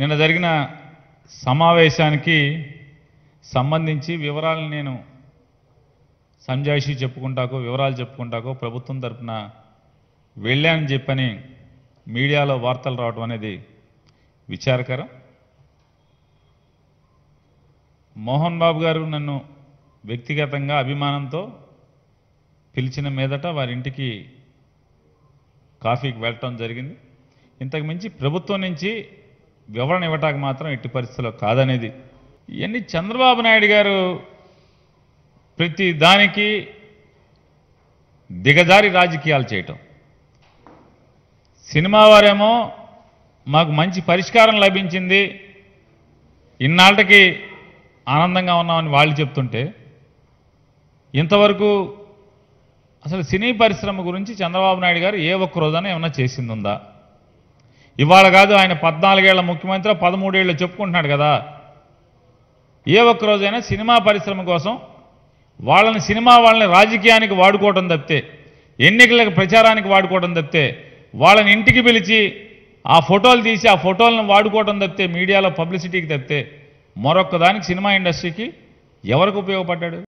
నిన్న జరిగిన సమావేశానికి సంబంధించి వివరాలను నేను సంజాయిషి చెప్పుకుంటాకో వివరాలు చెప్పుకుంటాకో ప్రభుత్వం తరఫున వెళ్ళానని చెప్పని మీడియాలో వార్తలు రావడం అనేది విచారకరం మోహన్ బాబు గారు నన్ను వ్యక్తిగతంగా అభిమానంతో పిలిచిన మీదట వారింటికి కాఫీకి వెళ్ళటం జరిగింది ఇంతకుమించి ప్రభుత్వం నుంచి వివరణ ఇవ్వటానికి మాత్రం ఎట్టి పరిస్థితుల్లో కాదనేది ఇవన్నీ చంద్రబాబు నాయుడు గారు ప్రతి దానికి దిగజారి రాజకీయాలు చేయటం సినిమా వారేమో మాకు మంచి పరిష్కారం లభించింది ఇన్నాళ్ళకి ఆనందంగా ఉన్నామని వాళ్ళు చెప్తుంటే ఇంతవరకు అసలు సినీ పరిశ్రమ గురించి చంద్రబాబు నాయుడు గారు ఏ ఒక్క రోజైనా ఏమైనా చేసింది ఉందా ఇవాళ కాదు ఆయన పద్నాలుగేళ్ల ముఖ్యమంత్రి పదమూడేళ్ళు చెప్పుకుంటున్నాడు కదా ఏ ఒక్కరోజైనా సినిమా పరిశ్రమ కోసం వాళ్ళని సినిమా వాళ్ళని రాజకీయానికి వాడుకోవడం తప్పితే ఎన్నికలకు ప్రచారానికి వాడుకోవడం తప్పితే వాళ్ళని ఇంటికి పిలిచి ఆ ఫోటోలు తీసి ఆ ఫోటోలను వాడుకోవడం తప్పితే మీడియాలో పబ్లిసిటీకి తప్పితే మరొక్కదానికి సినిమా ఇండస్ట్రీకి ఎవరికి ఉపయోగపడ్డాడు